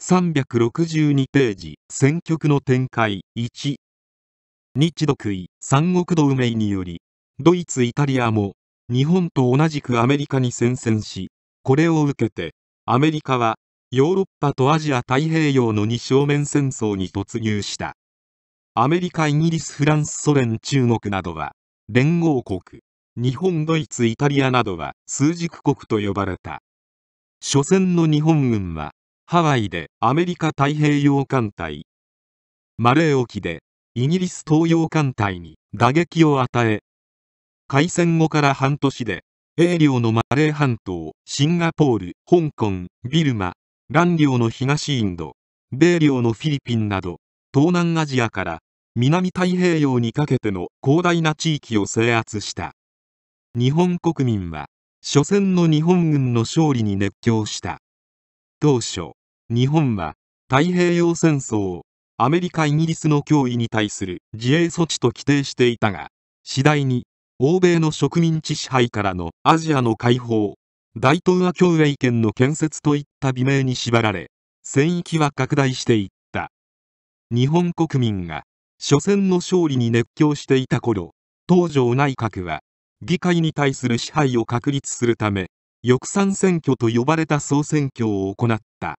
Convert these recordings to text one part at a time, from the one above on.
362ページ選区の展開1日独位三国同盟によりドイツイタリアも日本と同じくアメリカに宣戦しこれを受けてアメリカはヨーロッパとアジア太平洋の二正面戦争に突入したアメリカイギリスフランスソ連中国などは連合国日本ドイツイタリアなどは数軸国と呼ばれた初戦の日本軍はハワイでアメリカ太平洋艦隊マレー沖でイギリス東洋艦隊に打撃を与え開戦後から半年で英領のマレー半島シンガポール香港ビルマ蘭領の東インド米領のフィリピンなど東南アジアから南太平洋にかけての広大な地域を制圧した日本国民は初戦の日本軍の勝利に熱狂した当初日本は太平洋戦争アメリカイギリスの脅威に対する自衛措置と規定していたが次第に欧米の植民地支配からのアジアの解放大東亜共栄圏の建設といった美名に縛られ戦域は拡大していった日本国民が初戦の勝利に熱狂していた頃東条内閣は議会に対する支配を確立するため翼賛選挙と呼ばれた総選挙を行った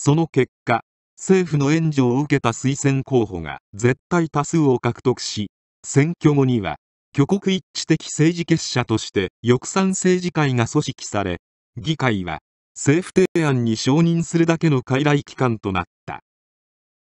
その結果、政府の援助を受けた推薦候補が絶対多数を獲得し、選挙後には、挙国一致的政治結社として翼賛政治会が組織され、議会は政府提案に承認するだけの傀儡機関となった。